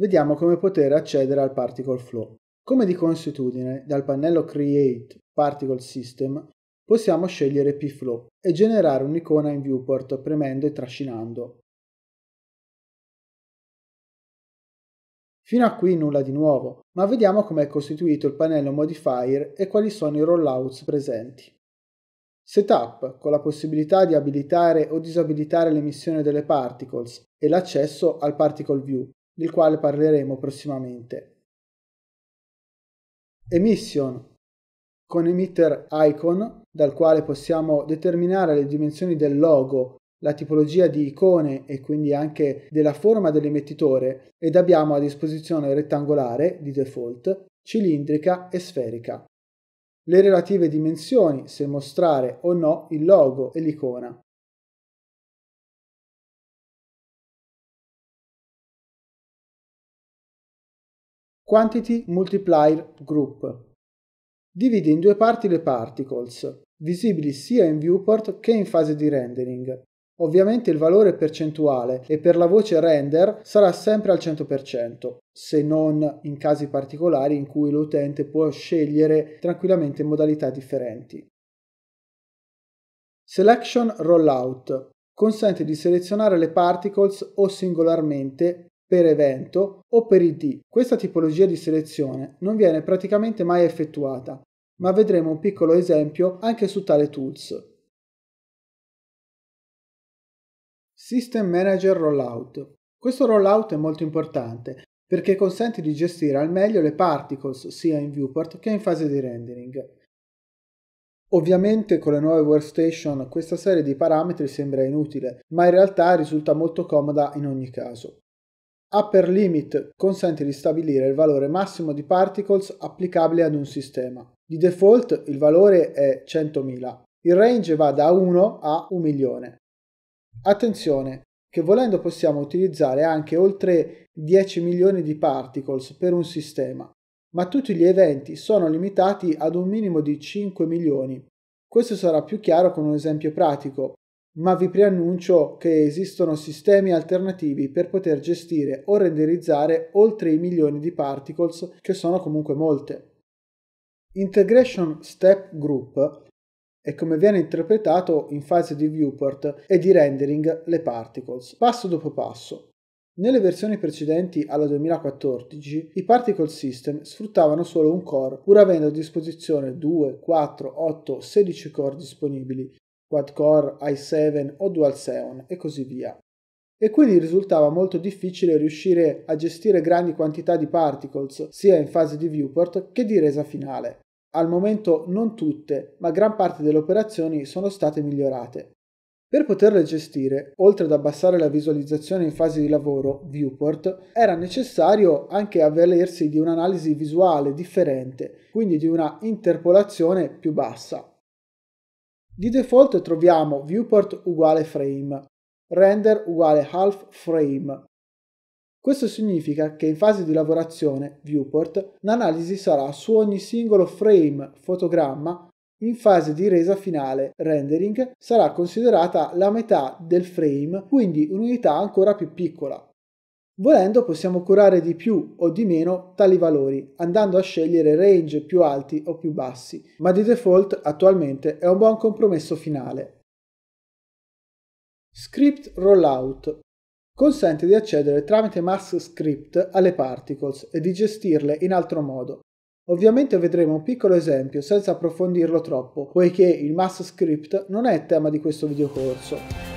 vediamo come poter accedere al Particle Flow. Come di consuetudine, dal pannello Create Particle System possiamo scegliere pflow e generare un'icona in viewport premendo e trascinando. Fino a qui nulla di nuovo, ma vediamo come è costituito il pannello modifier e quali sono i rollouts presenti. Setup, con la possibilità di abilitare o disabilitare l'emissione delle particles e l'accesso al particle view, del quale parleremo prossimamente. Emission con emitter icon dal quale possiamo determinare le dimensioni del logo, la tipologia di icone e quindi anche della forma dell'emettitore ed abbiamo a disposizione rettangolare di default, cilindrica e sferica. Le relative dimensioni se mostrare o no il logo e l'icona. Quantity Multiplier Group. Divide in due parti le particles, visibili sia in viewport che in fase di rendering. Ovviamente il valore percentuale e per la voce render sarà sempre al 100%, se non in casi particolari in cui l'utente può scegliere tranquillamente modalità differenti. Selection Rollout consente di selezionare le particles o singolarmente per evento o per ID. Questa tipologia di selezione non viene praticamente mai effettuata, ma vedremo un piccolo esempio anche su tale tools. System Manager Rollout. Questo rollout è molto importante perché consente di gestire al meglio le particles sia in viewport che in fase di rendering. Ovviamente con le nuove workstation questa serie di parametri sembra inutile, ma in realtà risulta molto comoda in ogni caso. Upper limit consente di stabilire il valore massimo di particles applicabile ad un sistema. Di default il valore è 100.000. Il range va da 1 a 1 milione. Attenzione, che volendo possiamo utilizzare anche oltre 10 milioni di particles per un sistema, ma tutti gli eventi sono limitati ad un minimo di 5 milioni. Questo sarà più chiaro con un esempio pratico ma vi preannuncio che esistono sistemi alternativi per poter gestire o renderizzare oltre i milioni di particles che sono comunque molte. Integration Step Group è come viene interpretato in fase di viewport e di rendering le particles, passo dopo passo. Nelle versioni precedenti alla 2014 i particle system sfruttavano solo un core pur avendo a disposizione 2, 4, 8, 16 core disponibili quad-core, i7 o dual Xeon e così via. E quindi risultava molto difficile riuscire a gestire grandi quantità di particles sia in fase di viewport che di resa finale. Al momento non tutte, ma gran parte delle operazioni sono state migliorate. Per poterle gestire, oltre ad abbassare la visualizzazione in fase di lavoro, viewport, era necessario anche avvalersi di un'analisi visuale differente, quindi di una interpolazione più bassa. Di default troviamo viewport uguale frame, render uguale half frame. Questo significa che in fase di lavorazione, viewport, l'analisi sarà su ogni singolo frame fotogramma in fase di resa finale rendering sarà considerata la metà del frame, quindi un'unità ancora più piccola. Volendo possiamo curare di più o di meno tali valori, andando a scegliere range più alti o più bassi, ma di default attualmente è un buon compromesso finale. Script Rollout consente di accedere tramite mass script alle particles e di gestirle in altro modo. Ovviamente vedremo un piccolo esempio senza approfondirlo troppo, poiché il mass script non è tema di questo videocorso.